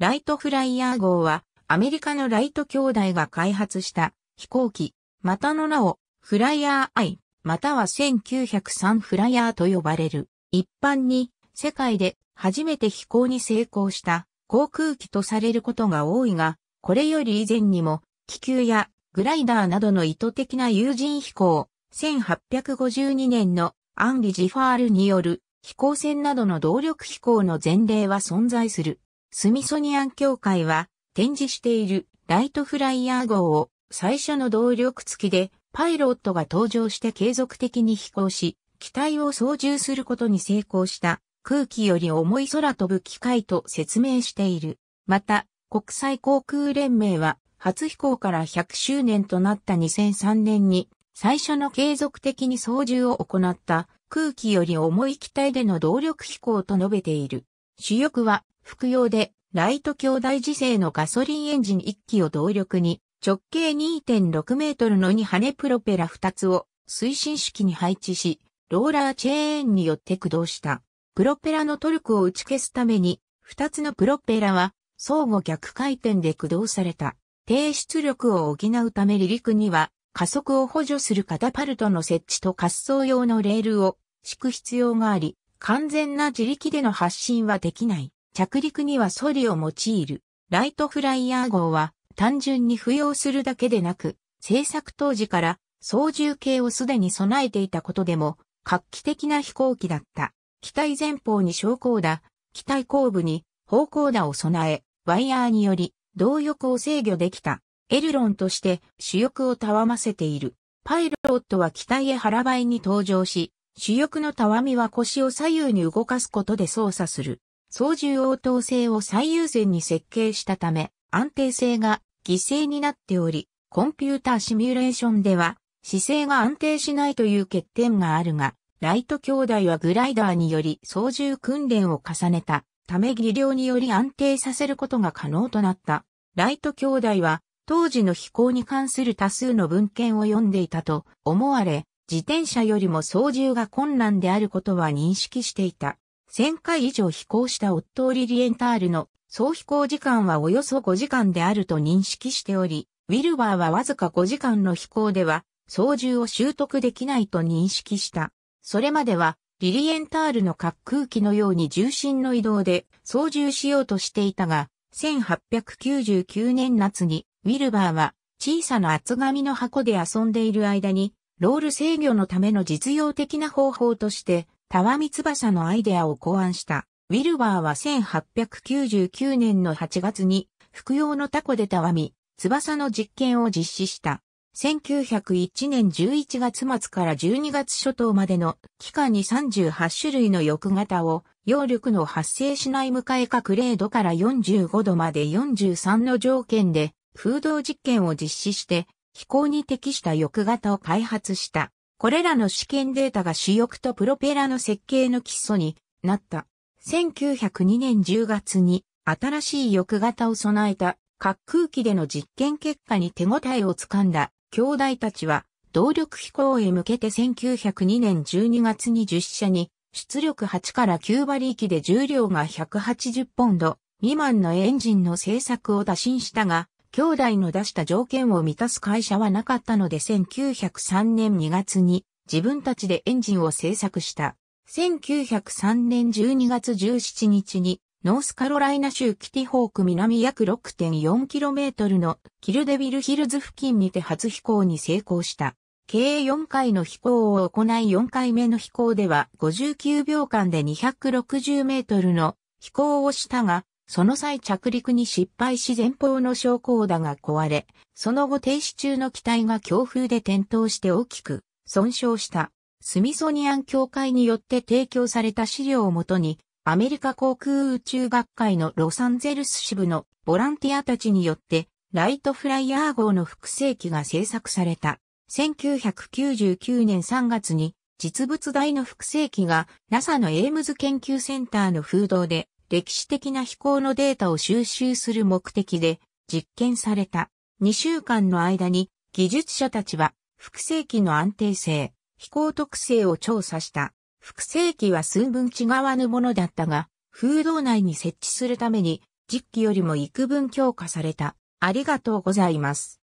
ライトフライヤー号は、アメリカのライト兄弟が開発した飛行機、またの名を、フライヤー I、または1903フライヤーと呼ばれる。一般に、世界で初めて飛行に成功した航空機とされることが多いが、これより以前にも、気球やグライダーなどの意図的な有人飛行、1852年のアンリ・ジファールによる飛行船などの動力飛行の前例は存在する。スミソニアン協会は展示しているライトフライヤー号を最初の動力付きでパイロットが登場して継続的に飛行し、機体を操縦することに成功した空気より重い空飛ぶ機械と説明している。また、国際航空連盟は初飛行から100周年となった2003年に最初の継続的に操縦を行った空気より重い機体での動力飛行と述べている。主翼は、副用で、ライト兄弟自制のガソリンエンジン1機を動力に、直径2.6メートルの2羽プロペラ2つを推進式に配置し、ローラーチェーンによって駆動した。プロペラのトルクを打ち消すために、2つのプロペラは相互逆回転で駆動された。低出力を補うため離陸には加速を補助するカタパルトの設置と滑走用のレールを敷く必要があり、完全な自力での発進はできない。着陸にはソリを用いる。ライトフライヤー号は単純に付用するだけでなく、製作当時から操縦系をすでに備えていたことでも画期的な飛行機だった。機体前方に昇降打、機体後部に方向打を備え、ワイヤーにより動力を制御できた。エルロンとして主翼をたわませている。パイロットは機体へ腹ばいに登場し、主翼のたわみは腰を左右に動かすことで操作する。操縦応答性を最優先に設計したため、安定性が犠牲になっており、コンピューターシミュレーションでは姿勢が安定しないという欠点があるが、ライト兄弟はグライダーにより操縦訓練を重ねたため技量により安定させることが可能となった。ライト兄弟は当時の飛行に関する多数の文献を読んでいたと思われ、自転車よりも操縦が困難であることは認識していた。1000回以上飛行したオットー・リリエンタールの総飛行時間はおよそ5時間であると認識しており、ウィルバーはわずか5時間の飛行では操縦を習得できないと認識した。それまではリリエンタールの滑空機のように重心の移動で操縦しようとしていたが、1899年夏にウィルバーは小さな厚紙の箱で遊んでいる間にロール制御のための実用的な方法として、タワミ翼のアイデアを考案した。ウィルバーは1899年の8月に、服用のタコでタワミ、翼の実験を実施した。1901年11月末から12月初頭までの期間に38種類の翼型を、揚力の発生しない向かい角0度から45度まで43の条件で、風洞実験を実施して、気候に適した翼型を開発した。これらの試験データが主翼とプロペラの設計の基礎になった。1902年10月に新しい翼型を備えた滑空機での実験結果に手応えをつかんだ兄弟たちは動力飛行へ向けて1902年12月に10社に出力8から9馬力で重量が180ポンド未満のエンジンの製作を打診したが、兄弟の出した条件を満たす会社はなかったので1903年2月に自分たちでエンジンを製作した。1903年12月17日にノースカロライナ州キティホーク南約 6.4km のキルデビルヒルズ付近にて初飛行に成功した。計4回の飛行を行い4回目の飛行では59秒間で260メートルの飛行をしたが、その際着陸に失敗し前方の昇降だが壊れ、その後停止中の機体が強風で転倒して大きく損傷した。スミソニアン協会によって提供された資料をもとに、アメリカ航空宇宙学会のロサンゼルス支部のボランティアたちによって、ライトフライヤー号の複製機が製作された。1999年3月に実物大の複製機が NASA のエイムズ研究センターの風洞で歴史的な飛行のデータを収集する目的で実験された。2週間の間に技術者たちは複製機の安定性、飛行特性を調査した。複製機は数分違わぬものだったが、風洞内に設置するために実機よりも幾分強化された。ありがとうございます。